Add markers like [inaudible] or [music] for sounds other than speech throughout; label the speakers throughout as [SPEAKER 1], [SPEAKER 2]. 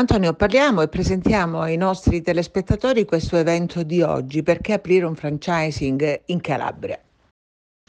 [SPEAKER 1] Antonio, parliamo e presentiamo ai nostri telespettatori questo evento di oggi, perché aprire un franchising in Calabria.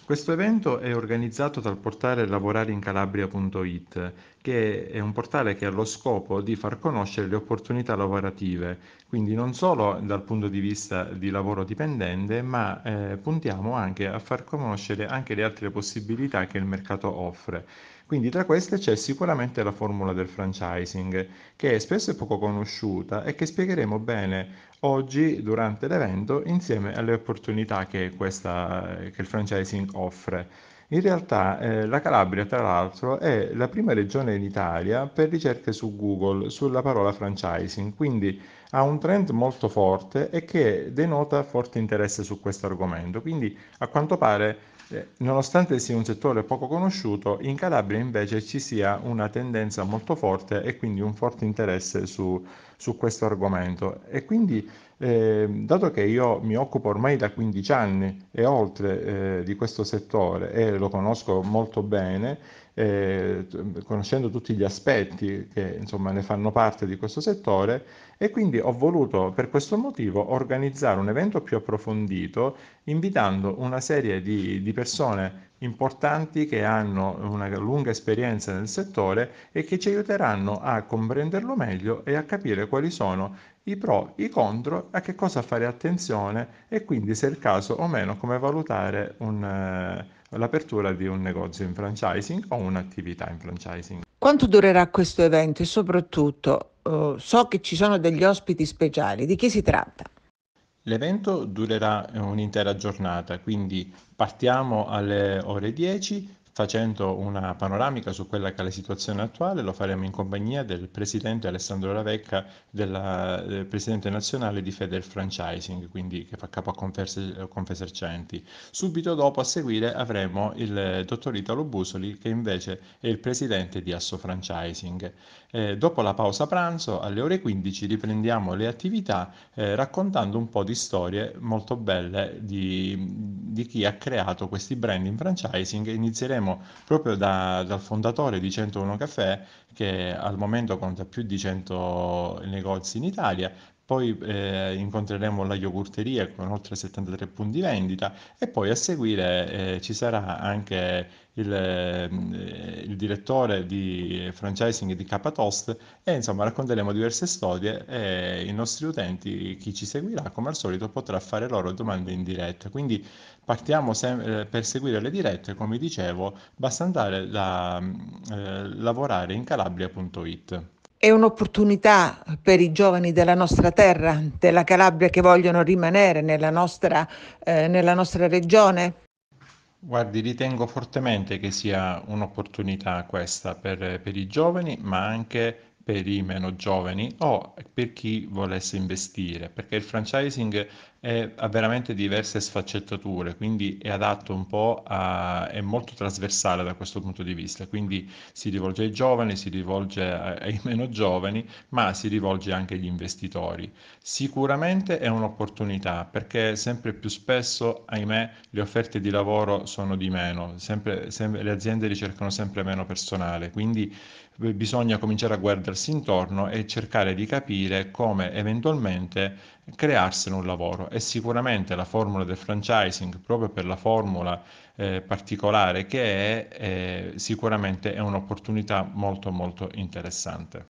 [SPEAKER 2] Questo evento è organizzato dal portale lavorareincalabria.it, che è un portale che ha lo scopo di far conoscere le opportunità lavorative, quindi non solo dal punto di vista di lavoro dipendente, ma eh, puntiamo anche a far conoscere anche le altre possibilità che il mercato offre. Quindi tra queste c'è sicuramente la formula del franchising, che è spesso poco conosciuta e che spiegheremo bene oggi durante l'evento insieme alle opportunità che, questa, che il franchising offre. In realtà eh, la Calabria, tra l'altro, è la prima regione in Italia per ricerche su Google sulla parola franchising, quindi ha un trend molto forte e che denota forte interesse su questo argomento. Quindi, a quanto pare, eh, nonostante sia un settore poco conosciuto, in Calabria invece ci sia una tendenza molto forte e quindi un forte interesse su, su questo argomento. E quindi eh, dato che io mi occupo ormai da 15 anni e oltre eh, di questo settore e lo conosco molto bene, eh, conoscendo tutti gli aspetti che insomma, ne fanno parte di questo settore e quindi ho voluto per questo motivo organizzare un evento più approfondito invitando una serie di, di persone importanti che hanno una lunga esperienza nel settore e che ci aiuteranno a comprenderlo meglio e a capire quali sono i pro, i contro, a che cosa fare attenzione e quindi se è il caso o meno come valutare un... Eh, l'apertura di un negozio in franchising o un'attività in franchising.
[SPEAKER 1] Quanto durerà questo evento e soprattutto uh, so che ci sono degli ospiti speciali, di chi si tratta?
[SPEAKER 2] L'evento durerà un'intera giornata, quindi partiamo alle ore 10 Facendo una panoramica su quella che è la situazione attuale lo faremo in compagnia del presidente Alessandro Lavecca, della, del presidente nazionale di Feder Franchising, quindi che fa capo a Confesercenti. Subito dopo a seguire avremo il dottor Italo Busoli che invece è il presidente di Asso Franchising. Eh, dopo la pausa pranzo alle ore 15 riprendiamo le attività eh, raccontando un po' di storie molto belle di, di chi ha creato questi brand in franchising e inizieremo parliamo proprio da, dal fondatore di 101 Caffè che al momento conta più di 100 negozi in Italia, poi eh, incontreremo la yogurteria con oltre 73 punti vendita e poi a seguire eh, ci sarà anche il, eh, il, direttore di franchising di Capatost e insomma racconteremo diverse storie e i nostri utenti, chi ci seguirà come al solito potrà fare loro domande in diretta. Quindi partiamo sem- eh, per seguire le dirette, come dicevo, basta andare da eh, lavorare in calabria.it.
[SPEAKER 1] È un'opportunità per i giovani della nostra terra, della Calabria che vogliono rimanere nella nostra, eh, nella nostra regione?
[SPEAKER 2] Guardi, ritengo fortemente che sia un'opportunità questa per, per i giovani, ma anche per i meno giovani o per chi volesse investire, perché il franchising è, ha veramente diverse sfaccettature, quindi è adatto un po' a, è molto trasversale da questo punto di vista, quindi si rivolge ai giovani, si rivolge ai [laughs] meno giovani, ma si rivolge anche agli investitori. Sicuramente è un'opportunità perché sempre più spesso, ahimè, le offerte di lavoro sono di meno, sempre, sempre, le aziende ricercano sempre meno personale, quindi eh, bisogna cominciare a guardarsi guardarsi intorno e cercare di capire come eventualmente crearsene un lavoro e sicuramente la formula del franchising proprio per la formula eh, particolare che è eh, sicuramente è un'opportunità molto molto interessante.